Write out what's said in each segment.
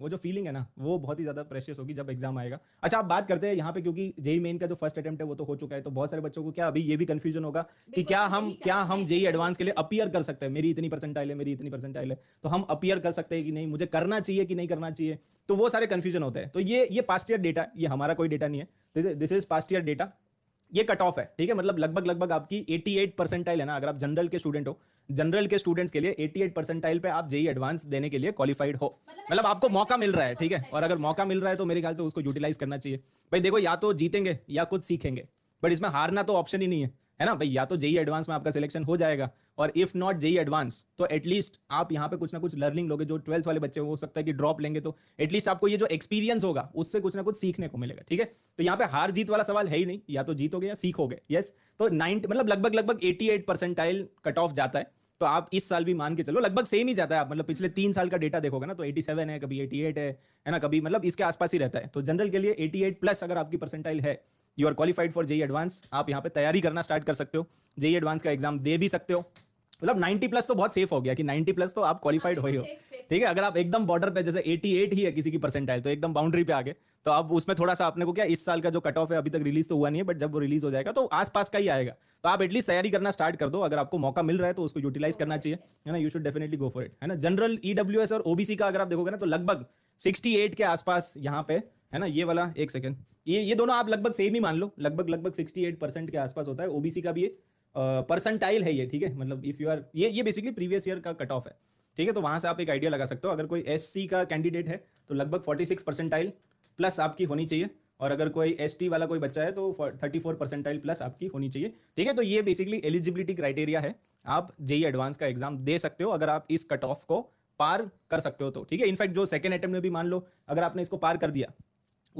वो जो फीलिंग है ना वो बहुत ही ज़्यादा प्रेशियस होगी जब एग्जाम आएगा अच्छा आप बात करते हैं यहाँ पे क्योंकि जेई मेन का जो फर्स्ट अटेम्प्ट है वो तो हो चुका है तो बहुत सारे बच्चों को क्या अभी ये भी कंफ्यूजन होगा कि क्या हम क्या हम जेई एडवांस के लिए अपियर कर सकते हैं मेरी इतनी परसेंटाइल है मेरी इतनी परसेंटाइल है तो हम अपियर कर सकते हैं कि नहीं मुझे करना चाहिए कि नहीं करना चाहिए तो वो सारे कंफ्यूजन होते हैं तो ये ये पास्ट ईयर डेटा ये हमारा कोई डेटा नहीं है this is past year data ये कट ऑफ है ठीक है मतलब लगभग लगभग आपकी 88 परसेंटाइल है ना अगर आप जनरल के स्टूडेंट हो जनरल के स्टूडेंट्स के लिए 88 परसेंटाइल पे आप जेई एडवांस देने के लिए क्वालिफाइड हो मतलब आपको मौका मिल रहा है ठीक है और अगर मौका मिल रहा है तो मेरे ख्याल से उसको यूटिलाइज करना चाहिए भाई देखो या तो जीतेंगे या कुछ सीखेंगे बट इसमें हारना तो ऑप्शन ही नहीं है है ना भाई या तो जेई एडवांस में आपका सिलेक्शन हो जाएगा और इफ नॉट जेई एडवांस तो एटलीस्ट आप यहाँ पे कुछ ना कुछ लर्निंग लोगे जो ट्वेल्थ वाले बच्चे हो सकता है कि ड्रॉप लेंगे तो एटलीस्ट आपको ये जो एक्सपीरियंस होगा उससे कुछ ना कुछ सीखने को मिलेगा ठीक है तो यहाँ पे हार जीत वाला सवाल है ही नहीं या तो जीतोगे या सीखोगे यस तो नाइन मतलब लगभग लगभग eighty eight percentile cut off जाता है तो आप इस साल भी मान के चलो लगभग सेम ही जाता है आप मतलब पिछले तीन साल का डेटा देखोगे ना तो 87 है कभी 88 है है ना कभी मतलब इसके आसपास ही रहता है तो जनरल के लिए 88 प्लस अगर आपकी परसेंटाइल है you are qualified for JEE advance आप यहाँ पे तैयारी करना स्टार्ट कर सकते हो जेई एडवांस e का एग्जाम दे भी सकते हो मतलब 90 प्लस तो बहुत सेफ हो गया कि 90 प्लस तो आप क्वालिफाइड हो ही हो ठीक है अगर आप एकदम बॉर्डर पे जैसे 88 ही है किसी की परसेंटाइल तो एकदम बाउंड्री पे आगे तो आप उसमें थोड़ा सा आपने को क्या इस साल का जो कट ऑफ है अभी तक रिलीज तो हुआ नहीं है बट जब वो रिलीज हो जाएगा तो आसपास का ही आएगा तो आप एटलीस्ट तैयारी करना स्टार्ट कर दो अगर आपको मौका मिल रहा है तो उसको यूटिलाइज oh, करना चाहिए है ना you should definitely go for it है ना जनरल ईडब्ल्यूएस e और ओबीसी का अगर आप देखोगे ना तो लगभग सिक्सटी के आसपास यहाँ पे है ना ये वाला एक सेकेंड ये ये दोनों आप लगभग सेम ही मान लो लगभग लगभग सिक्सटी एट परसेंट के आसपास होता है ओबीसी का भी ये परसेंटाइल है ये ठीक है मतलब इफ़ यू आर ये ये बेसिकली प्रीवियस ईयर का कट ऑफ है ठीक है तो वहाँ से आप एक आइडिया लगा सकते हो अगर कोई एस का कैंडिडेट है तो लगभग फोर्टी सिक्स परसेंटाइल प्लस आपकी होनी चाहिए और अगर कोई एस वाला कोई बच्चा है तो थर्टी फोर परसेंटाइल प्लस आपकी होनी चाहिए ठीक है तो ये बेसिकली एलिजिबिलिटी क्राइटेरिया है आप जेई एडवांस e का एग्जाम दे सकते हो अगर आप इस कट ऑफ को पार कर सकते हो तो ठीक है इनफैक्ट जो सेकेंड अटेम्प्ट में भी मान लो अगर आपने इसको पार कर दिया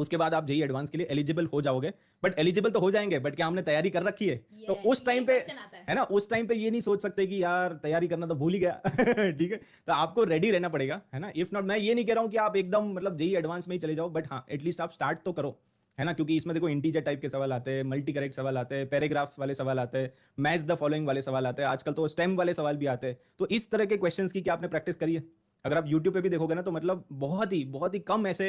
उसके बाद आप जाइए एडवांस के लिए एलिजिबल हो जाओगे बट एलिजिबल तो हो जाएंगे बट क्या हमने तैयारी कर रखी है तो उस टाइम पे है।, है ना उस टाइम पे ये नहीं सोच सकते कि यार तैयारी करना तो भूल ही गया ठीक है तो आपको रेडी रहना पड़ेगा है ना इफ नॉट मैं ये नहीं कह रहा हूँ कि आप एकदम मतलब जाइए एडवांस में ही चले जाओ बट हाँ एटलीस्ट आप स्टार्ट तो करो है ना क्योंकि इसमें देखो इंटीजर टाइप के सवाल आते हैं मल्टी करेक्ट सवाल आते हैं पैराग्राफ्स वाले सवाल आते हैं मैच द फॉलोइंग वाले सवाल आते हैं आजकल तो स्टेम वाले सवाल भी आते हैं तो इस तरह के क्वेश्चन की क्या आपने प्रैक्टिस करी है अगर आप यूट्यूब पे भी देखोगे ना तो मतलब बहुत ही बहुत ही कम ऐसे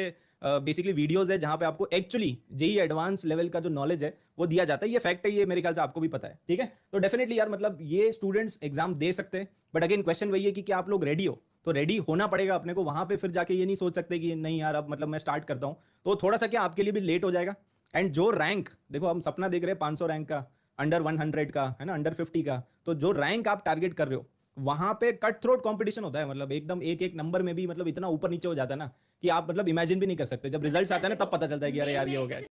बेसिकली वीडियोस है जहाँ पे आपको एक्चुअली जेई एडवांस लेवल का जो नॉलेज है वो दिया जाता है ये फैक्ट है ये मेरे ख्याल से आपको भी पता है ठीक है तो डेफिनेटली यार मतलब ये स्टूडेंट्स एग्जाम दे सकते हैं बट अगेन क्वेश्चन वही है कि क्या आप लोग रेडी हो तो रेडी होना पड़ेगा अपने को वहाँ पे फिर जाके ये नहीं सोच सकते कि नहीं यार अब मतलब मैं स्टार्ट करता हूँ तो थोड़ा सा क्या आपके लिए भी लेट हो जाएगा एंड जो रैंक देखो हम सपना देख रहे हैं पाँच रैंक का अंडर वन का है ना अंडर फिफ्टी का तो जो रैंक आप टारगेट कर रहे हो वहां पे कट थ्रोट कॉम्पिटिशन होता है मतलब एकदम एक एक नंबर में भी मतलब इतना ऊपर नीचे हो जाता है ना कि आप मतलब इमेजिन भी नहीं कर सकते जब रिजल्ट आता है ना तब पता चलता है कि अरे यार ये हो गया